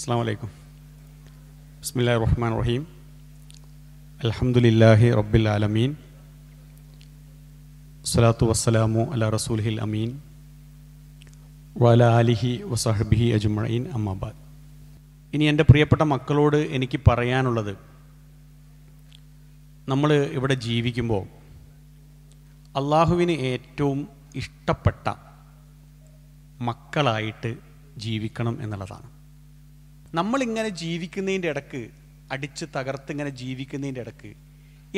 അസ്സാം വലൈക്കും ബിസ്മില്ലാ റഹ്മാൻ റഹീം അലഹമുല്ലാഹി റബ്ബിൽ ആലമീൻ സ്വലാത്തു വസ്സലാമു അല റസൂൽഹിൽ അമീൻ വല അലിഹി വസഹബിഹി അജുമീൻ അമ്മാബാദ് ഇനി എൻ്റെ പ്രിയപ്പെട്ട മക്കളോട് എനിക്ക് പറയാനുള്ളത് നമ്മൾ ഇവിടെ ജീവിക്കുമ്പോൾ അള്ളാഹുവിന് ഏറ്റവും ഇഷ്ടപ്പെട്ട മക്കളായിട്ട് ജീവിക്കണം എന്നുള്ളതാണ് നമ്മളിങ്ങനെ ജീവിക്കുന്നതിൻ്റെ ഇടക്ക് അടിച്ച് തകർത്തിങ്ങനെ ജീവിക്കുന്നതിൻ്റെ ഇടക്ക്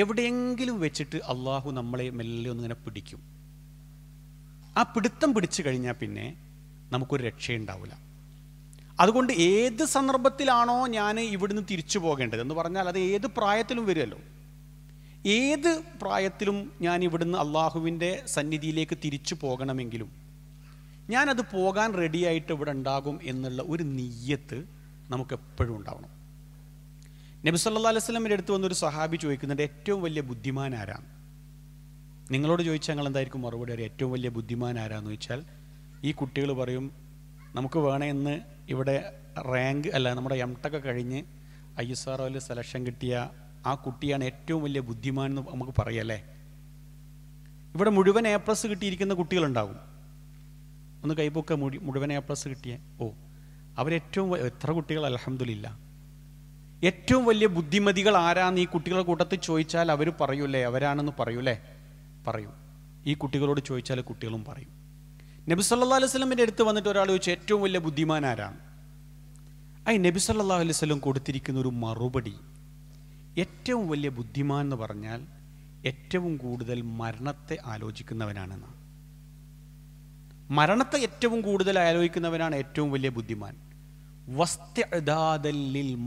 എവിടെയെങ്കിലും വെച്ചിട്ട് അള്ളാഹു നമ്മളെ മെല്ലെ ഒന്നിങ്ങനെ പിടിക്കും ആ പിടുത്തം പിടിച്ചു കഴിഞ്ഞാൽ പിന്നെ നമുക്കൊരു രക്ഷയുണ്ടാവില്ല അതുകൊണ്ട് ഏത് സന്ദർഭത്തിലാണോ ഞാൻ ഇവിടുന്ന് തിരിച്ചു പോകേണ്ടത് എന്ന് പറഞ്ഞാൽ അത് ഏത് പ്രായത്തിലും വരുമല്ലോ ഏത് പ്രായത്തിലും ഞാൻ ഇവിടുന്ന് അള്ളാഹുവിൻ്റെ സന്നിധിയിലേക്ക് തിരിച്ചു പോകണമെങ്കിലും ഞാനത് പോകാൻ റെഡിയായിട്ട് ഇവിടെ ഉണ്ടാകും എന്നുള്ള ഒരു നെയ്യത്ത് നമുക്കെപ്പോഴും ഉണ്ടാവണം നബി സല്ലാ അലൈഹി സ്വലമിൻ്റെ അടുത്ത് വന്നൊരു സഹാബി ചോദിക്കുന്നുണ്ട് ഏറ്റവും വലിയ ബുദ്ധിമാൻ ആരാണ് നിങ്ങളോട് ചോദിച്ചാൽ ഞങ്ങൾ എന്തായിരിക്കും മറുപടി അറിയാം ഏറ്റവും വലിയ ബുദ്ധിമാൻ ആരാന്ന് ചോദിച്ചാൽ ഈ കുട്ടികൾ പറയും നമുക്ക് വേണമെന്ന് ഇവിടെ റാങ്ക് അല്ല നമ്മുടെ എംടൊക്കെ കഴിഞ്ഞ് ഐ എസ് ആർ ഒയിൽ സെലക്ഷൻ കിട്ടിയ ആ കുട്ടിയാണ് ഏറ്റവും വലിയ ബുദ്ധിമാൻ എന്ന് നമുക്ക് പറയല്ലേ ഇവിടെ മുഴുവൻ എ പ്ലസ് കിട്ടിയിരിക്കുന്ന കുട്ടികളുണ്ടാകും ഒന്ന് കൈപ്പൊക്കെ മുഴുവൻ എ പ്ലസ് കിട്ടിയ ഓ അവരേറ്റവും എത്ര കുട്ടികൾ അലഹമില്ല ഏറ്റവും വലിയ ബുദ്ധിമതികൾ ആരാന്ന് ഈ കുട്ടികളുടെ കൂട്ടത്തിൽ ചോദിച്ചാൽ അവർ പറയൂലേ അവരാണെന്ന് പറയൂലേ പറയും ഈ കുട്ടികളോട് ചോദിച്ചാൽ കുട്ടികളും പറയും നബി സല്ലാ അലൈഹി സ്വലമിൻ്റെ അടുത്ത് വന്നിട്ട് ഒരാൾ ചോദിച്ചാൽ ഏറ്റവും വലിയ ബുദ്ധിമാൻ ആരാണ് ആ നബി സല്ലാ അലൈഹി സ്വലം കൊടുത്തിരിക്കുന്ന ഒരു മറുപടി ഏറ്റവും വലിയ ബുദ്ധിമാൻ എന്ന് പറഞ്ഞാൽ ഏറ്റവും കൂടുതൽ മരണത്തെ ആലോചിക്കുന്നവനാണെന്നാണ് മരണത്തെ ഏറ്റവും കൂടുതൽ ആലോചിക്കുന്നവനാണ് ഏറ്റവും വലിയ ബുദ്ധിമാൻ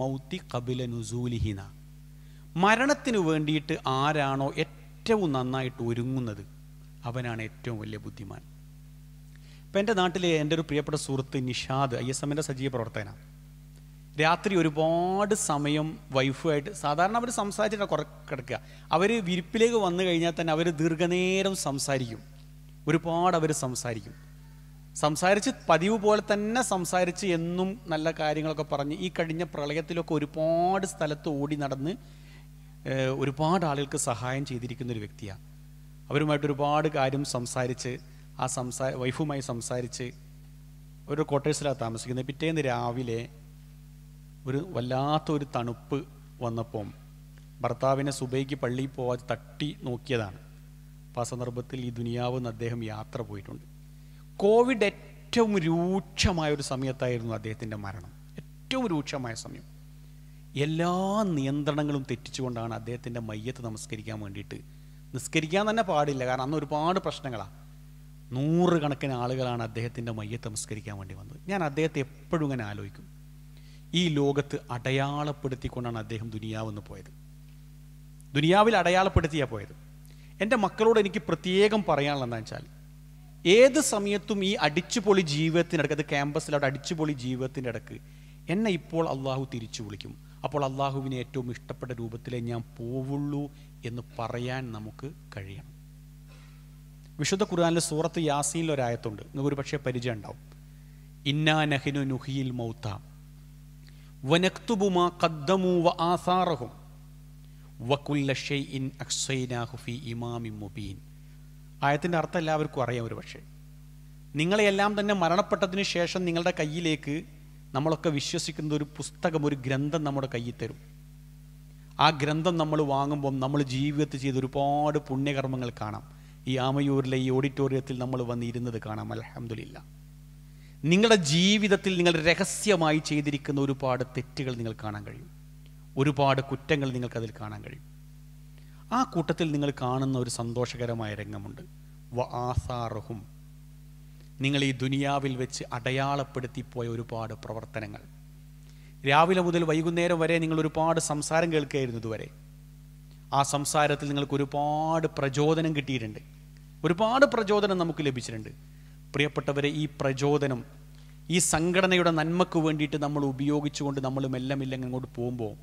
മൗതി കപില നുസൂലിഹിന മരണത്തിനു വേണ്ടിയിട്ട് ആരാണോ ഏറ്റവും നന്നായിട്ട് ഒരുങ്ങുന്നത് അവനാണ് ഏറ്റവും വലിയ ബുദ്ധിമാൻ ഇപ്പം എൻ്റെ നാട്ടിലെ എൻ്റെ ഒരു പ്രിയപ്പെട്ട സുഹൃത്ത് നിഷാദ് ഐ എസ് എമ്മിൻ്റെ സജീവ പ്രവർത്തകനാണ് രാത്രി ഒരുപാട് സമയം വൈഫുമായിട്ട് സാധാരണ അവർ സംസാരിച്ചിട്ട് കുറ കിടക്കുക അവർ വിരിപ്പിലേക്ക് വന്നു കഴിഞ്ഞാൽ തന്നെ അവർ ദീർഘനേരം സംസാരിക്കും ഒരുപാട് അവർ സംസാരിക്കും സംസാരിച്ച് പതിവ് പോലെ തന്നെ സംസാരിച്ച് എന്നും നല്ല കാര്യങ്ങളൊക്കെ പറഞ്ഞ് ഈ കഴിഞ്ഞ പ്രളയത്തിലൊക്കെ ഒരുപാട് സ്ഥലത്ത് ഓടി നടന്ന് ഒരുപാട് ആളുകൾക്ക് സഹായം ചെയ്തിരിക്കുന്ന ഒരു വ്യക്തിയാണ് അവരുമായിട്ട് ഒരുപാട് കാര്യം സംസാരിച്ച് ആ സംസാ വൈഫുമായി സംസാരിച്ച് ഒരു ക്വാർട്ടേഴ്സിലാണ് താമസിക്കുന്നത് പിറ്റേന്ന് രാവിലെ ഒരു വല്ലാത്തൊരു തണുപ്പ് വന്നപ്പം ഭർത്താവിനെ സുബൈക്ക് പള്ളിയിൽ പോവാതെ തട്ടി നോക്കിയതാണ് അപ്പോൾ ആ സന്ദർഭത്തിൽ ഈ ദുനിയാവ് അദ്ദേഹം യാത്ര പോയിട്ടുണ്ട് കോവിഡ് ഏറ്റവും രൂക്ഷമായ ഒരു സമയത്തായിരുന്നു അദ്ദേഹത്തിൻ്റെ മരണം ഏറ്റവും രൂക്ഷമായ സമയം എല്ലാ നിയന്ത്രണങ്ങളും തെറ്റിച്ചുകൊണ്ടാണ് അദ്ദേഹത്തിൻ്റെ മയ്യത്ത് നമസ്കരിക്കാൻ വേണ്ടിയിട്ട് നിസ്കരിക്കാൻ തന്നെ പാടില്ല കാരണം അന്ന് ഒരുപാട് പ്രശ്നങ്ങളാണ് നൂറുകണക്കിന് ആളുകളാണ് അദ്ദേഹത്തിൻ്റെ മയ്യത്ത് നമസ്കരിക്കാൻ വേണ്ടി വന്നത് ഞാൻ അദ്ദേഹത്തെ എപ്പോഴും ഇങ്ങനെ ആലോചിക്കും ഈ ലോകത്ത് അടയാളപ്പെടുത്തിക്കൊണ്ടാണ് അദ്ദേഹം ദുനിയാവെന്ന് പോയത് ദുനിയാവിൽ അടയാളപ്പെടുത്തിയാണ് പോയത് എൻ്റെ മക്കളോട് എനിക്ക് പ്രത്യേകം പറയാനുള്ളത് എന്താ വെച്ചാൽ ഏത് സമയത്തും ഈ അടിച്ചുപൊളി ജീവിതത്തിനിടക്ക് അത് ക്യാമ്പസിലവിടെ അടിച്ചുപൊളി ജീവിതത്തിൻ്റെ ഇടക്ക് എന്നെ ഇപ്പോൾ അള്ളാഹു തിരിച്ചു വിളിക്കും അപ്പോൾ അള്ളാഹുവിനെ ഏറ്റവും ഇഷ്ടപ്പെട്ട രൂപത്തിലേ ഞാൻ പോവുള്ളൂ എന്ന് പറയാൻ നമുക്ക് കഴിയണം വിശുദ്ധ ഖുർആാനിലെ സൂറത്ത് യാസീനിൽ ഒരായത്തുണ്ട് നിങ്ങൾക്ക് ഒരു പക്ഷേ പരിചയം ഉണ്ടാവും ഇന്നാ നഹിനു നുഹിയിൽ മൗത്ത വനക്തുബുമാ കദ്ദമു ആസാറഹും വക്കുല്ല ഇൻ അക്സൈനാഹുഫി ഇമാമി മുബീൻ ആയത്തിൻ്റെ അർത്ഥം എല്ലാവർക്കും അറിയാം ഒരു പക്ഷേ നിങ്ങളെയെല്ലാം തന്നെ മരണപ്പെട്ടതിന് ശേഷം നിങ്ങളുടെ കയ്യിലേക്ക് നമ്മളൊക്കെ വിശ്വസിക്കുന്ന ഒരു പുസ്തകം ഒരു ഗ്രന്ഥം നമ്മുടെ കയ്യിൽ തരും ആ ഗ്രന്ഥം നമ്മൾ വാങ്ങുമ്പം നമ്മൾ ജീവിതത്തിൽ ചെയ്ത ഒരുപാട് പുണ്യകർമ്മങ്ങൾ കാണാം ഈ ആമയൂരിലെ ഈ ഓഡിറ്റോറിയത്തിൽ നമ്മൾ വന്നിരുന്നത് കാണാം അലഹമുല്ല നിങ്ങളുടെ ജീവിതത്തിൽ നിങ്ങൾ രഹസ്യമായി ചെയ്തിരിക്കുന്ന ഒരുപാട് തെറ്റുകൾ നിങ്ങൾ കാണാൻ കഴിയും ഒരുപാട് കുറ്റങ്ങൾ നിങ്ങൾക്കതിൽ കാണാൻ കഴിയും ആ കൂട്ടത്തിൽ നിങ്ങൾ കാണുന്ന ഒരു സന്തോഷകരമായ രംഗമുണ്ട് വ ആസാറുഹും നിങ്ങൾ ഈ ദുനിയാവിൽ വെച്ച് അടയാളപ്പെടുത്തിപ്പോയ ഒരുപാട് പ്രവർത്തനങ്ങൾ രാവിലെ മുതൽ വൈകുന്നേരം വരെ നിങ്ങൾ ഒരുപാട് സംസാരം കേൾക്കുകയായിരുന്നു ഇതുവരെ ആ സംസാരത്തിൽ നിങ്ങൾക്ക് ഒരുപാട് പ്രചോദനം കിട്ടിയിട്ടുണ്ട് ഒരുപാട് പ്രചോദനം നമുക്ക് ലഭിച്ചിട്ടുണ്ട് പ്രിയപ്പെട്ടവരെ ഈ പ്രചോദനം ഈ സംഘടനയുടെ നന്മക്ക് വേണ്ടിയിട്ട് നമ്മൾ ഉപയോഗിച്ചുകൊണ്ട് നമ്മൾ മെല്ലെ മെല്ലെ അങ്ങോട്ട് പോകുമ്പോൾ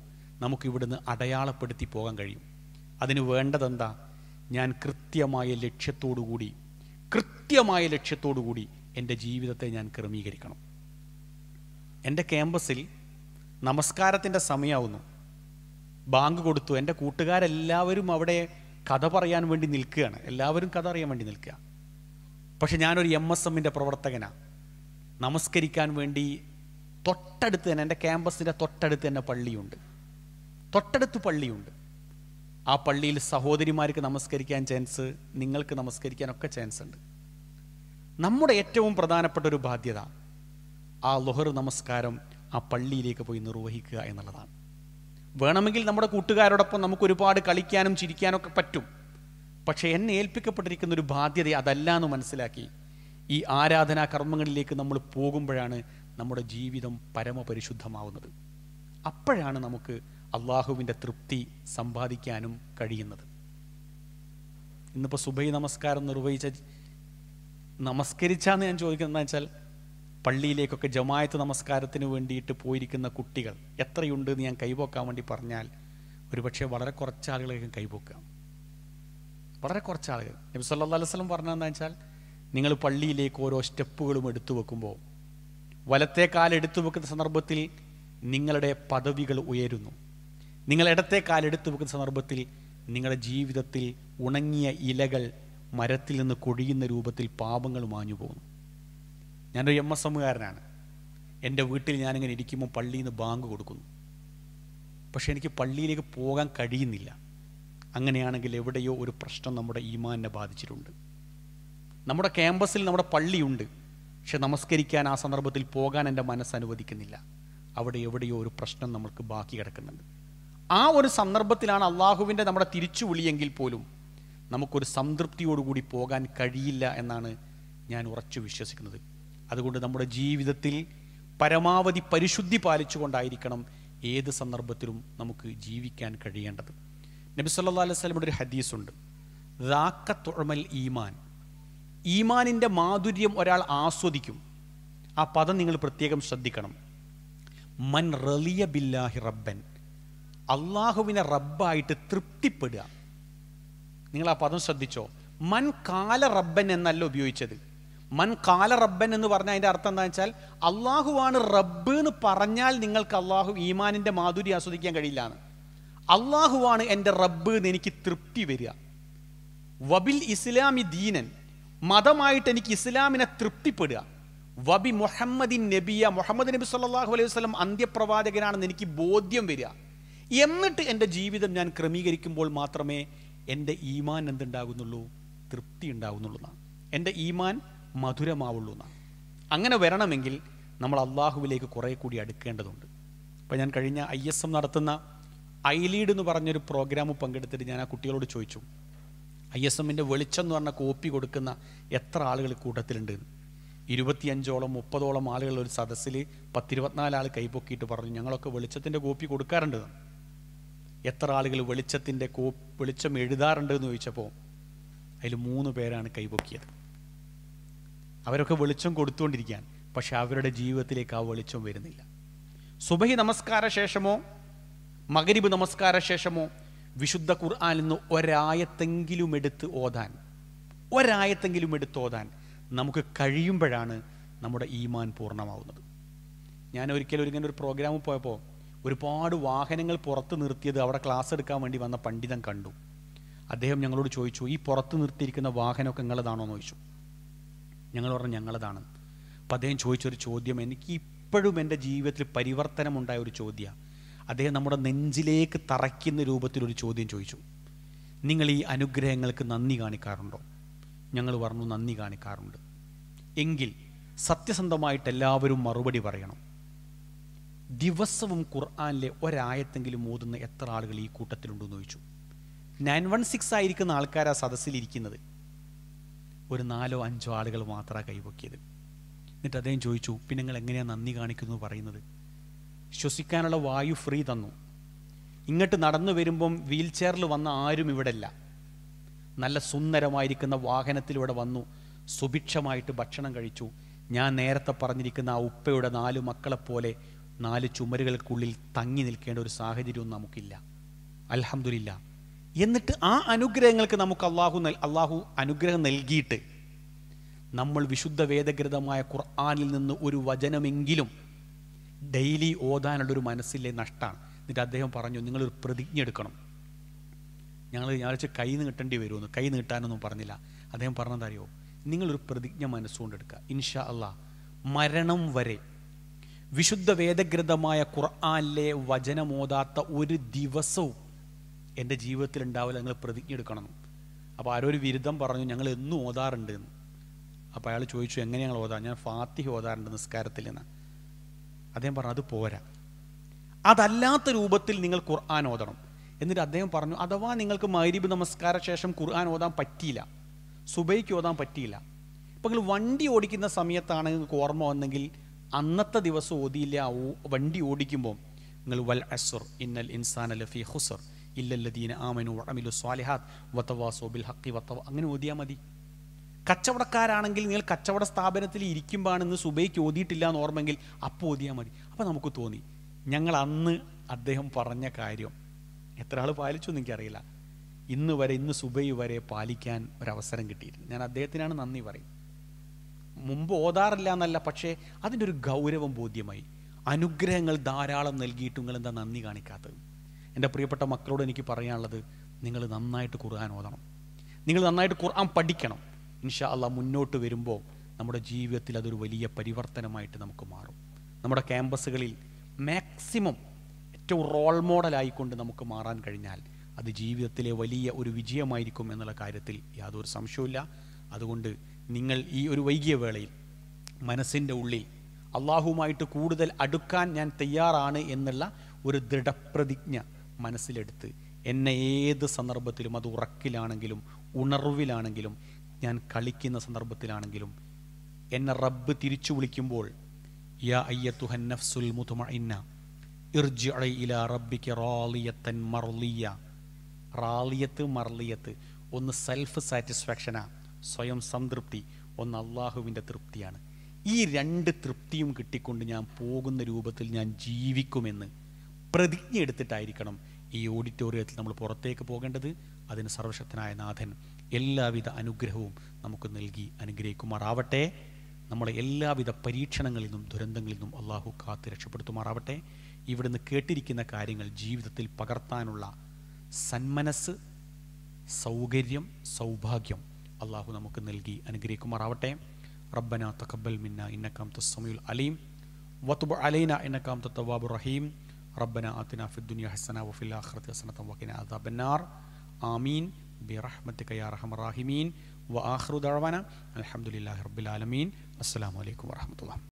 നമുക്കിവിടുന്ന് അടയാളപ്പെടുത്തി പോകാൻ കഴിയും അതിന് വേണ്ടതെന്താ ഞാൻ കൃത്യമായ ലക്ഷ്യത്തോടുകൂടി കൃത്യമായ ലക്ഷ്യത്തോടുകൂടി എൻ്റെ ജീവിതത്തെ ഞാൻ ക്രമീകരിക്കണം എൻ്റെ ക്യാമ്പസിൽ നമസ്കാരത്തിൻ്റെ സമയമാവുന്നു ബാങ്ക് കൊടുത്തു എൻ്റെ കൂട്ടുകാരെല്ലാവരും അവിടെ കഥ പറയാൻ വേണ്ടി നിൽക്കുകയാണ് എല്ലാവരും കഥ അറിയാൻ വേണ്ടി നിൽക്കുക പക്ഷെ ഞാനൊരു എം എസ് എമ്മിൻ്റെ പ്രവർത്തകനാണ് നമസ്കരിക്കാൻ വേണ്ടി തൊട്ടടുത്ത് തന്നെ എൻ്റെ ക്യാമ്പസിൻ്റെ തൊട്ടടുത്ത് തന്നെ പള്ളിയുണ്ട് തൊട്ടടുത്ത് പള്ളിയുണ്ട് ആ പള്ളിയിൽ സഹോദരിമാർക്ക് നമസ്കരിക്കാൻ ചാൻസ് നിങ്ങൾക്ക് നമസ്കരിക്കാനൊക്കെ ചാൻസ് ഉണ്ട് നമ്മുടെ ഏറ്റവും പ്രധാനപ്പെട്ട ഒരു ബാധ്യത ആ ലൊഹർ നമസ്കാരം ആ പള്ളിയിലേക്ക് പോയി നിർവഹിക്കുക എന്നുള്ളതാണ് വേണമെങ്കിൽ നമ്മുടെ കൂട്ടുകാരോടൊപ്പം നമുക്ക് ഒരുപാട് കളിക്കാനും ചിരിക്കാനും ഒക്കെ പറ്റും പക്ഷേ എന്നെ ഏൽപ്പിക്കപ്പെട്ടിരിക്കുന്ന ഒരു ബാധ്യത അതല്ല എന്ന് മനസ്സിലാക്കി ഈ ആരാധനാ കർമ്മങ്ങളിലേക്ക് നമ്മൾ പോകുമ്പോഴാണ് നമ്മുടെ ജീവിതം പരമപരിശുദ്ധമാവുന്നത് അപ്പോഴാണ് നമുക്ക് അള്ളാഹുവിൻ്റെ തൃപ്തി സമ്പാദിക്കാനും കഴിയുന്നത് ഇന്നിപ്പോൾ സുബൈ നമസ്കാരം നിർവഹിച്ച നമസ്കരിച്ചാന്ന് ഞാൻ ചോദിക്കുന്നത് വെച്ചാൽ പള്ളിയിലേക്കൊക്കെ ജമായത്ത് നമസ്കാരത്തിന് വേണ്ടിയിട്ട് പോയിരിക്കുന്ന കുട്ടികൾ എത്രയുണ്ട് എന്ന് ഞാൻ കൈപോക്കാൻ വേണ്ടി പറഞ്ഞാൽ ഒരുപക്ഷെ വളരെ കുറച്ച് ആളുകളൊക്കെ കൈപോക്കാം വളരെ കുറച്ച് ആളുകൾ നബി സല്ലാ അലൈവലം പറഞ്ഞതെന്ന് വെച്ചാൽ നിങ്ങൾ പള്ളിയിലേക്ക് ഓരോ സ്റ്റെപ്പുകളും എടുത്തു വെക്കുമ്പോൾ വലത്തെ എടുത്തു വെക്കുന്ന സന്ദർഭത്തിൽ നിങ്ങളുടെ പദവികൾ ഉയരുന്നു നിങ്ങൾ ഇടത്തെ കാലെടുത്ത് വെക്കുന്ന സന്ദർഭത്തിൽ നിങ്ങളുടെ ജീവിതത്തിൽ ഉണങ്ങിയ ഇലകൾ മരത്തിൽ നിന്ന് കൊഴിയുന്ന രൂപത്തിൽ പാപങ്ങൾ മാഞ്ഞു പോകുന്നു ഞാനൊരു എം എസ് എമ്മുകാരനാണ് എൻ്റെ വീട്ടിൽ ഞാനിങ്ങനെ ഇരിക്കുമ്പോൾ പള്ളിയിൽ നിന്ന് ബാങ്ക് കൊടുക്കുന്നു പക്ഷെ എനിക്ക് പള്ളിയിലേക്ക് പോകാൻ കഴിയുന്നില്ല അങ്ങനെയാണെങ്കിൽ എവിടെയോ ഒരു പ്രശ്നം നമ്മുടെ ഈമാനെ ബാധിച്ചിട്ടുണ്ട് നമ്മുടെ ക്യാമ്പസിൽ നമ്മുടെ പള്ളിയുണ്ട് പക്ഷെ നമസ്കരിക്കാൻ ആ സന്ദർഭത്തിൽ പോകാൻ എൻ്റെ മനസ്സ് അനുവദിക്കുന്നില്ല അവിടെ എവിടെയോ ഒരു പ്രശ്നം നമ്മൾക്ക് ബാക്കി കിടക്കുന്നുണ്ട് ആ ഒരു സന്ദർഭത്തിലാണ് അള്ളാഹുവിൻ്റെ നമ്മുടെ തിരിച്ചു വിളിയെങ്കിൽ പോലും നമുക്കൊരു സംതൃപ്തിയോടുകൂടി പോകാൻ കഴിയില്ല എന്നാണ് ഞാൻ ഉറച്ചു വിശ്വസിക്കുന്നത് അതുകൊണ്ട് നമ്മുടെ ജീവിതത്തിൽ പരമാവധി പരിശുദ്ധി പാലിച്ചുകൊണ്ടായിരിക്കണം ഏത് സന്ദർഭത്തിലും നമുക്ക് ജീവിക്കാൻ കഴിയേണ്ടത് നബി സല്ലാ അലൈഹി സ്വലമുടെ ഒരു ഹദീസുണ്ട് റാക്കത്തുഴമൽ ഈമാൻ ഈമാനിൻ്റെ മാധുര്യം ഒരാൾ ആസ്വദിക്കും ആ പദം നിങ്ങൾ പ്രത്യേകം ശ്രദ്ധിക്കണം മൻ റലിയ ബില്ലാഹി റബ്ബൻ അള്ളാഹുവിനെ റബ്ബായിട്ട് തൃപ്തിപ്പെടുക നിങ്ങൾ ആ പദം ശ്രദ്ധിച്ചോ മൻ കാല റബ്ബൻ എന്നല്ല ഉപയോഗിച്ചത് മൻ കാല റബ്ബൻ എന്ന് പറഞ്ഞാൽ അതിൻ്റെ അർത്ഥം എന്താ വെച്ചാൽ അള്ളാഹുവാണ് റബ്ബ് എന്ന് പറഞ്ഞാൽ നിങ്ങൾക്ക് അള്ളാഹു ഈമാനിൻ്റെ മാധുരി ആസ്വദിക്കാൻ കഴിയില്ലാണ് അള്ളാഹുവാണ് എൻ്റെ റബ്ബ് എന്ന് എനിക്ക് തൃപ്തി വരിക വബിൽ ഇസ്ലാമി ദീനൻ മതമായിട്ട് എനിക്ക് ഇസ്ലാമിനെ തൃപ്തിപ്പെടുക വബി മുഹമ്മദിൻ നബിയ മുഹമ്മദ് നബി സല്ലാഹു അലൈഹി വസ്ലം അന്ത്യപ്രവാചകനാണെന്ന് എനിക്ക് ബോധ്യം വരിക എന്നിട്ട് എൻ്റെ ജീവിതം ഞാൻ ക്രമീകരിക്കുമ്പോൾ മാത്രമേ എൻ്റെ ഈമാൻ എന്തുണ്ടാകുന്നുള്ളൂ തൃപ്തി ഉണ്ടാകുന്നുള്ളൂ എന്നാണ് എൻ്റെ ഈമാൻ മധുരമാവുള്ളൂ എന്നാണ് അങ്ങനെ വരണമെങ്കിൽ നമ്മൾ അള്ളാഹുവിലേക്ക് കുറേ കൂടി അടുക്കേണ്ടതുണ്ട് അപ്പം ഞാൻ കഴിഞ്ഞ ഐ എസ് എം നടത്തുന്ന ഐ ലീഡ് എന്ന് പറഞ്ഞൊരു പ്രോഗ്രാം പങ്കെടുത്തിട്ട് ഞാൻ ആ കുട്ടികളോട് ചോദിച്ചു ഐ എസ് എമ്മിൻ്റെ വെളിച്ചം എന്ന് പറഞ്ഞ കോപ്പി കൊടുക്കുന്ന എത്ര ആളുകൾ കൂട്ടത്തിലുണ്ട് ഇരുപത്തിയഞ്ചോളം മുപ്പതോളം ആളുകൾ ഒരു സദസ്സിൽ പത്തിരുപത്തിനാല് ആൾ കൈപൊക്കിയിട്ട് പറഞ്ഞു ഞങ്ങളൊക്കെ വെളിച്ചത്തിൻ്റെ കോപ്പി കൊടുക്കാറുണ്ട് എത്ര ആളുകൾ വെളിച്ചത്തിൻ്റെ കോ വെളിച്ചം എഴുതാറുണ്ട് എന്ന് ചോദിച്ചപ്പോൾ അതിൽ മൂന്ന് പേരാണ് കൈപൊക്കിയത് അവരൊക്കെ വെളിച്ചം കൊടുത്തുകൊണ്ടിരിക്കുകയാണ് പക്ഷെ അവരുടെ ജീവിതത്തിലേക്ക് ആ വെളിച്ചം വരുന്നില്ല സുബഹി നമസ്കാര ശേഷമോ മകരിബ് നമസ്കാര ശേഷമോ വിശുദ്ധ ഖുർആാനിൽ നിന്ന് ഒരായത്തെങ്കിലും എടുത്ത് ഓതാൻ ഒരായത്തെങ്കിലും എടുത്ത് ഓതാൻ നമുക്ക് കഴിയുമ്പോഴാണ് നമ്മുടെ ഈമാൻ പൂർണ്ണമാവുന്നത് ഞാൻ ഒരിക്കലും ഒരു ഒരു പ്രോഗ്രാമിൽ പോയപ്പോൾ ഒരുപാട് വാഹനങ്ങൾ പുറത്ത് നിർത്തിയത് അവിടെ ക്ലാസ് എടുക്കാൻ വേണ്ടി വന്ന പണ്ഡിതൻ കണ്ടു അദ്ദേഹം ഞങ്ങളോട് ചോദിച്ചു ഈ പുറത്ത് നിർത്തിയിരിക്കുന്ന വാഹനമൊക്കെ നിങ്ങളതാണോ എന്ന് ചോദിച്ചു ഞങ്ങൾ പറഞ്ഞു ഞങ്ങളതാണ് അപ്പം അദ്ദേഹം ചോദിച്ചൊരു ചോദ്യം എനിക്ക് ഇപ്പോഴും എൻ്റെ ജീവിതത്തിൽ പരിവർത്തനമുണ്ടായ ഒരു ചോദ്യമാണ് അദ്ദേഹം നമ്മുടെ നെഞ്ചിലേക്ക് തറയ്ക്കുന്ന രൂപത്തിലൊരു ചോദ്യം ചോദിച്ചു നിങ്ങൾ ഈ അനുഗ്രഹങ്ങൾക്ക് നന്ദി കാണിക്കാറുണ്ടോ ഞങ്ങൾ പറഞ്ഞു നന്ദി കാണിക്കാറുണ്ട് എങ്കിൽ സത്യസന്ധമായിട്ട് എല്ലാവരും മറുപടി പറയണം ദിവസവും ഖുർആാനിലെ ഒരായത്തെങ്കിലും ഓതുന്ന എത്ര ആളുകൾ ഈ കൂട്ടത്തിലുണ്ടെന്ന് ചോദിച്ചു നയൻ വൺ സിക്സ് ആയിരിക്കുന്ന ആൾക്കാരാ സദസ്സിലിരിക്കുന്നത് ഒരു നാലോ അഞ്ചോ ആളുകൾ മാത്രമാണ് കൈപൊക്കിയത് എന്നിട്ട് അദ്ദേഹം ചോദിച്ചു പിന്നെ നിങ്ങൾ എങ്ങനെയാണ് നന്ദി കാണിക്കുന്നു പറയുന്നത് ശ്വസിക്കാനുള്ള വായു ഫ്രീ തന്നു ഇങ്ങോട്ട് നടന്നു വരുമ്പം വീൽ ചെയറിൽ വന്ന ആരും ഇവിടെയല്ല നല്ല സുന്ദരമായിരിക്കുന്ന വാഹനത്തിലൂടെ വന്നു സുഭിക്ഷമായിട്ട് ഭക്ഷണം കഴിച്ചു ഞാൻ നേരത്തെ പറഞ്ഞിരിക്കുന്ന ആ ഉപ്പയുടെ നാലു മക്കളെപ്പോലെ നാല് ചുമരുകൾക്കുള്ളിൽ തങ്ങി നിൽക്കേണ്ട ഒരു സാഹചര്യവും നമുക്കില്ല അലഹമില്ല എന്നിട്ട് ആ അനുഗ്രഹങ്ങൾക്ക് നമുക്ക് അള്ളാഹു അള്ളാഹു അനുഗ്രഹം നൽകിയിട്ട് നമ്മൾ വിശുദ്ധ വേദഗ്രതമായ ഖുർആാനിൽ നിന്ന് ഒരു വചനമെങ്കിലും ഡെയിലി ഓതാനുള്ള ഒരു മനസ്സിലെ നഷ്ടമാണ് എന്നിട്ട് അദ്ദേഹം പറഞ്ഞു നിങ്ങളൊരു പ്രതിജ്ഞ എടുക്കണം ഞങ്ങൾ ഞായറാഴ്ച കൈ നീട്ടേണ്ടി വരുമെന്ന് കൈ നീട്ടാനൊന്നും പറഞ്ഞില്ല അദ്ദേഹം പറഞ്ഞതറിയോ നിങ്ങളൊരു പ്രതിജ്ഞ മനസ്സുകൊണ്ട് എടുക്കുക ഇൻഷാ അള്ളാഹ് മരണം വരെ വിശുദ്ധ വേദഗ്രന്ഥമായ ഖുർആാനിലെ വചനമോതാത്ത ഒരു ദിവസവും എൻ്റെ ജീവിതത്തിൽ ഉണ്ടാവില്ല നിങ്ങൾ പ്രതിജ്ഞ എടുക്കണം അപ്പോൾ ആരോ ഒരു വിരുദ്ധം പറഞ്ഞു ഞങ്ങൾ എന്നും ഓതാറുണ്ട് എന്ന് അപ്പോൾ അയാൾ ചോദിച്ചു എങ്ങനെ ഞങ്ങൾ ഓതാ ഞാൻ ഫാത്തിഹ് ഓതാറുണ്ട് നിസ്കാരത്തിൽ നിന്ന് അദ്ദേഹം പറഞ്ഞു അത് പോരാ അതല്ലാത്ത രൂപത്തിൽ നിങ്ങൾ ഖുർആൻ ഓതണം എന്നിട്ട് അദ്ദേഹം പറഞ്ഞു അഥവാ നിങ്ങൾക്ക് മൈരീബ് നമസ്കാര ശേഷം ഖുർആൻ ഓതാൻ പറ്റിയില്ല സുബൈക്ക് ഓതാൻ പറ്റിയില്ല ഇപ്പം നിങ്ങൾ വണ്ടി ഓടിക്കുന്ന സമയത്താണ് നിങ്ങൾക്ക് ഓർമ്മ വന്നെങ്കിൽ അന്നത്തെ ദിവസം ഓതിയില്ല ആ വണ്ടി ഓടിക്കുമ്പോൾ നിങ്ങൾ വൽ അസുർ ഇന്നൽ ഇൻസാൻ ലഫി ഹുസർ ഇല്ലല്ലദീന ആമനു അമിലു സ്വാലിഹാത്ത് വത്തവാസോ ബിൽ ഹക്കി വത്തവ അങ്ങനെ ഓതിയാൽ മതി കച്ചവടക്കാരാണെങ്കിൽ നിങ്ങൾ കച്ചവട സ്ഥാപനത്തിൽ ഇരിക്കുമ്പോഴാണെന്ന് സുബൈക്ക് ഓതിയിട്ടില്ല എന്ന് ഓർമ്മെങ്കിൽ അപ്പോൾ ഓതിയാൽ മതി അപ്പോൾ നമുക്ക് തോന്നി ഞങ്ങൾ അന്ന് അദ്ദേഹം പറഞ്ഞ കാര്യം എത്ര ആൾ പാലിച്ചു എന്ന് എനിക്കറിയില്ല ഇന്ന് വരെ ഇന്ന് സുബൈ വരെ പാലിക്കാൻ ഒരവസരം കിട്ടിയിരുന്നു ഞാൻ അദ്ദേഹത്തിനാണ് നന്ദി പറയും മുമ്പ് ഓതാറില്ല എന്നല്ല പക്ഷേ അതിൻ്റെ ഒരു ഗൗരവം ബോധ്യമായി അനുഗ്രഹങ്ങൾ ധാരാളം നൽകിയിട്ട് നിങ്ങൾ എന്താ നന്ദി കാണിക്കാത്തത് എൻ്റെ പ്രിയപ്പെട്ട മക്കളോട് എനിക്ക് പറയാനുള്ളത് നിങ്ങൾ നന്നായിട്ട് ഖുർആൻ ഓതണം നിങ്ങൾ നന്നായിട്ട് ഖുർആൻ പഠിക്കണം ഇൻഷാ അല്ല മുന്നോട്ട് വരുമ്പോൾ നമ്മുടെ ജീവിതത്തിൽ അതൊരു വലിയ പരിവർത്തനമായിട്ട് നമുക്ക് മാറും നമ്മുടെ ക്യാമ്പസുകളിൽ മാക്സിമം ഏറ്റവും റോൾ മോഡലായിക്കൊണ്ട് നമുക്ക് മാറാൻ കഴിഞ്ഞാൽ അത് ജീവിതത്തിലെ വലിയ ഒരു വിജയമായിരിക്കും എന്നുള്ള കാര്യത്തിൽ യാതൊരു സംശയവുമില്ല അതുകൊണ്ട് നിങ്ങൾ ഈ ഒരു വൈകിയ വേളയിൽ മനസ്സിൻ്റെ ഉള്ളിൽ അള്ളാഹുമായിട്ട് കൂടുതൽ അടുക്കാൻ ഞാൻ തയ്യാറാണ് എന്നുള്ള ഒരു ദൃഢപ്രതിജ്ഞ മനസ്സിലെടുത്ത് എന്നെ ഏത് സന്ദർഭത്തിലും അത് ഉറക്കിലാണെങ്കിലും ഉണർവിലാണെങ്കിലും ഞാൻ കളിക്കുന്ന സന്ദർഭത്തിലാണെങ്കിലും എന്നെ റബ്ബ് തിരിച്ചു വിളിക്കുമ്പോൾ യാ അയ്യത്തു ഹന്നഫ്സുൽ ഇലാ മർളിയത്ത് ഒന്ന് സെൽഫ് സാറ്റിസ്ഫാക്ഷനാണ് സ്വയം സംതൃപ്തി ഒന്ന് അള്ളാഹുവിൻ്റെ തൃപ്തിയാണ് ഈ രണ്ട് തൃപ്തിയും കിട്ടിക്കൊണ്ട് ഞാൻ പോകുന്ന രൂപത്തിൽ ഞാൻ ജീവിക്കുമെന്ന് പ്രതിജ്ഞ എടുത്തിട്ടായിരിക്കണം ഈ ഓഡിറ്റോറിയത്തിൽ നമ്മൾ പുറത്തേക്ക് പോകേണ്ടത് അതിന് സർവശക്തനായ നാഥൻ എല്ലാവിധ അനുഗ്രഹവും നമുക്ക് നൽകി അനുഗ്രഹിക്കുമാറാവട്ടെ നമ്മളെ എല്ലാവിധ പരീക്ഷണങ്ങളിൽ നിന്നും ദുരന്തങ്ങളിൽ നിന്നും അള്ളാഹു കാത്ത് രക്ഷപ്പെടുത്തുമാറാവട്ടെ ഇവിടുന്ന് കേട്ടിരിക്കുന്ന കാര്യങ്ങൾ ജീവിതത്തിൽ പകർത്താനുള്ള സന്മനസ് സൗകര്യം സൗഭാഗ്യം അള്ളാഹു നമുക്ക് നൽകി അനുഗ്രഹിക്കുമാറാവട്ടെ ربنا تقبل منا إنك أنت السميع العليم وتب علينا إنك أنت التواب الرحيم ربنا آتنا في الدنيا حسنة وفي الآخرة حسنة وقنا عذاب النار آمين برحمتك يا رحم الراحمين وآخر دعوانا الحمد لله رب العالمين السلام عليكم ورحمة الله